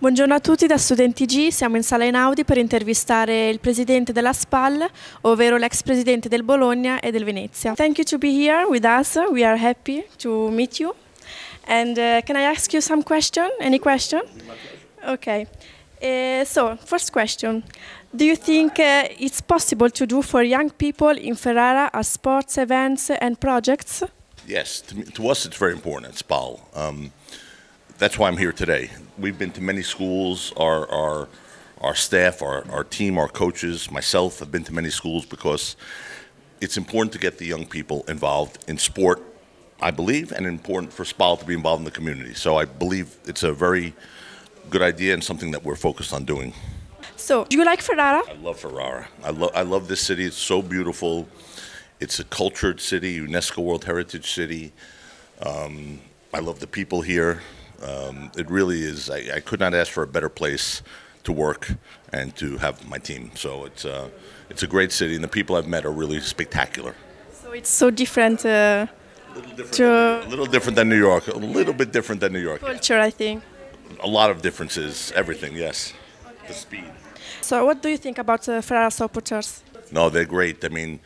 Buongiorno a tutti da Studenti G, siamo in sala Inaudi per intervistare il presidente della SPAL, ovvero l'ex presidente del Bologna e del Venezia. Thank you to be here with us. We are happy to meet you. And uh, can I ask you some question? Any question? Okay. Uh, so, first question. Do you think uh, it's possible to do for young people in Ferrara as sports events and projects? Yes, to, me, to us it's very important at SPAL. Um, that's why I'm here today. We've been to many schools. Our our our staff, our our team, our coaches, myself have been to many schools because it's important to get the young people involved in sport. I believe, and important for SPAL to be involved in the community. So I believe it's a very good idea and something that we're focused on doing. So, do you like Ferrara? I love Ferrara. I love I love this city. It's so beautiful. It's a cultured city, UNESCO World Heritage City. Um, I love the people here. Um, it really is. I, I, could not ask for a better place to work and to have my team. So it's uh, it's a great city, and the people I've met are really spectacular. So it's so different. Uh, a, little different than, a little different than New York. A little bit different than New York. Culture, yeah. I think. A lot of differences. Everything, yes. Okay. The speed. So, what do you think about uh, Ferrara supporters? No, they're great. I mean,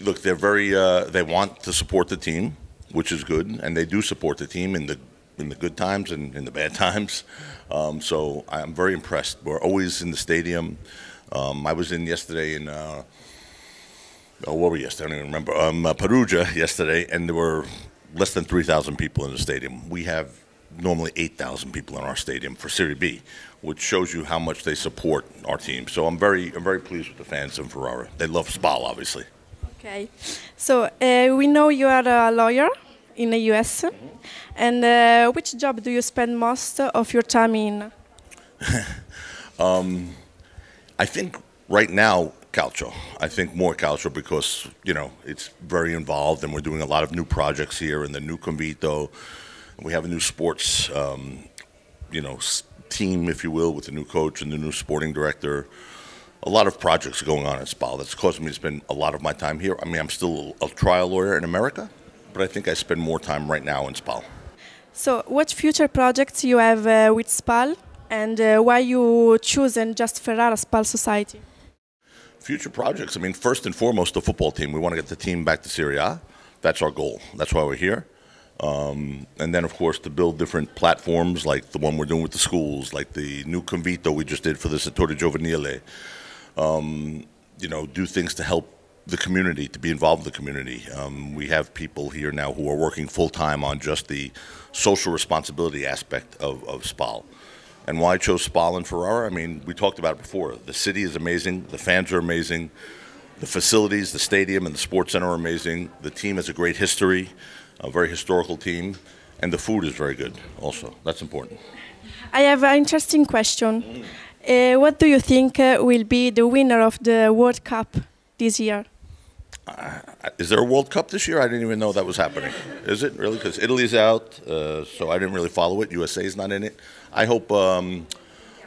look, they're very. Uh, they want to support the team, which is good, and they do support the team in the in the good times and in the bad times. Um, so I'm very impressed. We're always in the stadium. Um, I was in yesterday in. Uh, oh, what were yesterday? I don't even remember. Um, uh, Perugia yesterday, and there were less than 3,000 people in the stadium. We have normally 8,000 people in our stadium for Serie B, which shows you how much they support our team. So I'm very, I'm very pleased with the fans in Ferrara. They love Spal, obviously. Okay. So uh, we know you are a lawyer in the US. Mm-hmm. And uh, which job do you spend most of your time in? um, I think right now, culture. I think more culture because, you know, it's very involved and we're doing a lot of new projects here in the new Convito. We have a new sports, um, you know, team, if you will, with a new coach and the new sporting director a lot of projects going on in Spa that's causing me to spend a lot of my time here. I mean, I'm still a trial lawyer in America, but I think I spend more time right now in Spal. So, what future projects you have uh, with Spal, and uh, why you chosen just Ferrara Spal Society? Future projects. I mean, first and foremost, the football team. We want to get the team back to Serie A. That's our goal. That's why we're here. Um, and then, of course, to build different platforms like the one we're doing with the schools, like the new convito we just did for the Settore Giovanile. Um, you know, do things to help the community, to be involved in the community. Um, we have people here now who are working full time on just the social responsibility aspect of, of SPAL. And why I chose SPAL and Ferrara, I mean, we talked about it before. The city is amazing, the fans are amazing, the facilities, the stadium, and the sports center are amazing. The team has a great history, a very historical team, and the food is very good also. That's important. I have an interesting question. Uh, what do you think uh, will be the winner of the World Cup this year? Uh, is there a World Cup this year? I didn't even know that was happening. Is it really? Because Italy's out, uh, so I didn't really follow it. USA's not in it. I hope, um,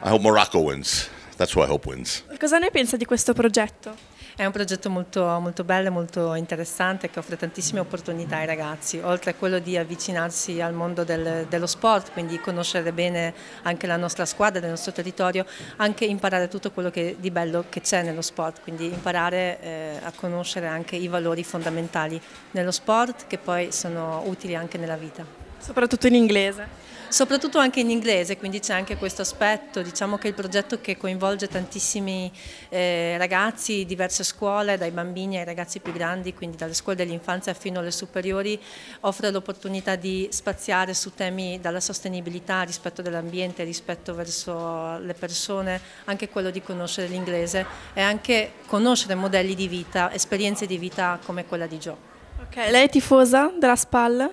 I hope Morocco wins. That's what I hope wins. Cosa ne pensa di questo progetto? È un progetto molto, molto bello e molto interessante che offre tantissime opportunità ai ragazzi, oltre a quello di avvicinarsi al mondo del, dello sport, quindi conoscere bene anche la nostra squadra, il nostro territorio, anche imparare tutto quello che, di bello che c'è nello sport, quindi imparare eh, a conoscere anche i valori fondamentali nello sport che poi sono utili anche nella vita. Soprattutto in inglese. Soprattutto anche in inglese, quindi c'è anche questo aspetto, diciamo che è il progetto che coinvolge tantissimi eh, ragazzi, diverse scuole, dai bambini ai ragazzi più grandi, quindi dalle scuole dell'infanzia fino alle superiori, offre l'opportunità di spaziare su temi dalla sostenibilità, rispetto dell'ambiente, rispetto verso le persone, anche quello di conoscere l'inglese e anche conoscere modelli di vita, esperienze di vita come quella di Gio. Ok, lei è tifosa della spalla?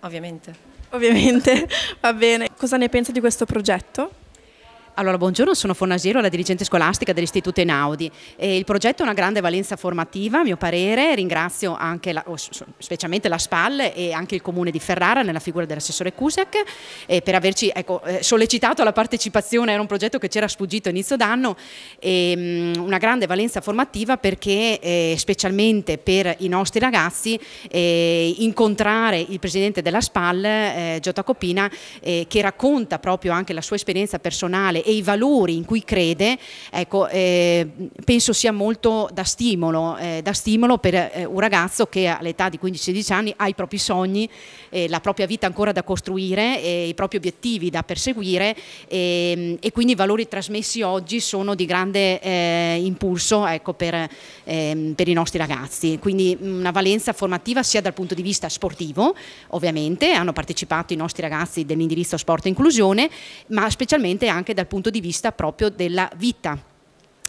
Ovviamente. Ovviamente, va bene. Cosa ne pensi di questo progetto? Allora, buongiorno, sono Fornasiero, la dirigente scolastica dell'Istituto Einaudi. il progetto ha una grande valenza formativa, a mio parere. Ringrazio anche la, specialmente la SPAL e anche il Comune di Ferrara, nella figura dell'assessore Cusac, per averci ecco, eh, sollecitato alla partecipazione. Era un progetto che c'era sfuggito a inizio d'anno. Mm, una grande valenza formativa perché, eh, specialmente per i nostri ragazzi, eh, incontrare il presidente della SPAL, eh, Giota che racconta proprio anche la sua esperienza personale e i valori in cui crede, ecco, eh, penso sia molto da stimolo, eh, da stimolo per eh, un ragazzo che all'età di 15-16 anni ha i propri sogni, eh, la propria vita ancora da costruire, i propri obiettivi da perseguire ehm, e, quindi i valori trasmessi oggi sono di grande eh, impulso ecco, per, ehm, per, i nostri ragazzi. Quindi mm, una valenza formativa sia dal punto di vista sportivo, ovviamente, hanno partecipato i nostri ragazzi dell'indirizzo sport e inclusione, ma specialmente anche dal punto di vista punto di vista proprio della vita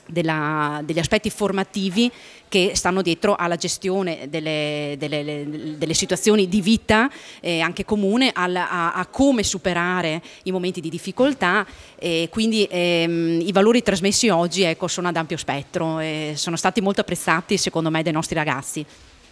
della, degli aspetti formativi che stanno dietro alla gestione delle, delle, delle situazioni di vita eh, anche comune, al, a, a, come superare i momenti di difficoltà e quindi ehm, i valori trasmessi oggi ecco, sono ad ampio spettro e eh, sono stati molto apprezzati secondo me dai nostri ragazzi.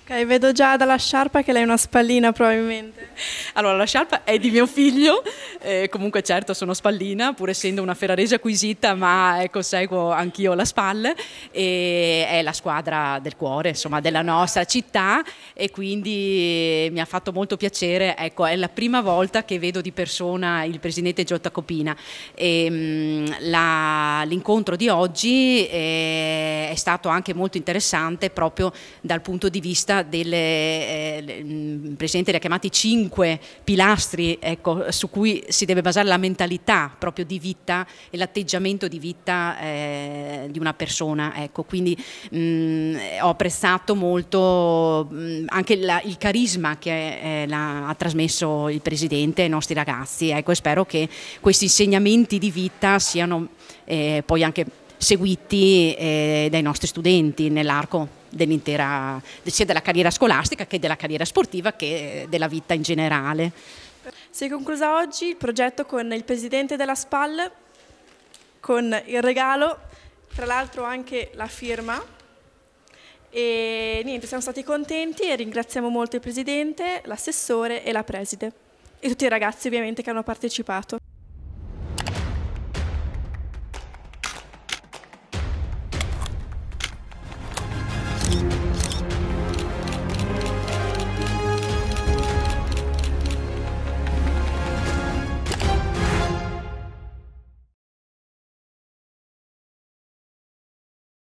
Ok, vedo già dalla sciarpa che lei è una spallina probabilmente. Allora, la sciarpa è di mio figlio, eh, comunque certo sono spallina, pur essendo una ferrarese acquisita, ma ecco, seguo anch'io la SPAL, e è la squadra del cuore, insomma, della nostra città e quindi mi ha fatto molto piacere, ecco, è la prima volta che vedo di persona il presidente Giotta Copina. Mm, l'incontro di oggi è, eh, è stato anche molto interessante proprio dal punto di vista delle, eh, mm, Presidente li ha chiamati cinque pilastri ecco, su cui si deve basare la mentalità proprio di vita e l'atteggiamento di vita eh, di una persona. Ecco. Quindi mh, mm, ho apprezzato molto mh, mm, anche la, il carisma che eh, la, ha trasmesso il Presidente ai nostri ragazzi ecco, e spero che questi insegnamenti di vita siano eh, poi anche seguiti eh, dai nostri studenti nell'arco dell'intera, sia della carriera scolastica che della carriera sportiva che della vita in generale. Si è conclusa oggi il progetto con il presidente della SPAL, con il regalo, tra l'altro anche la firma. E niente, siamo stati contenti e ringraziamo molto il presidente, l'assessore e la preside e tutti i ragazzi ovviamente che hanno partecipato.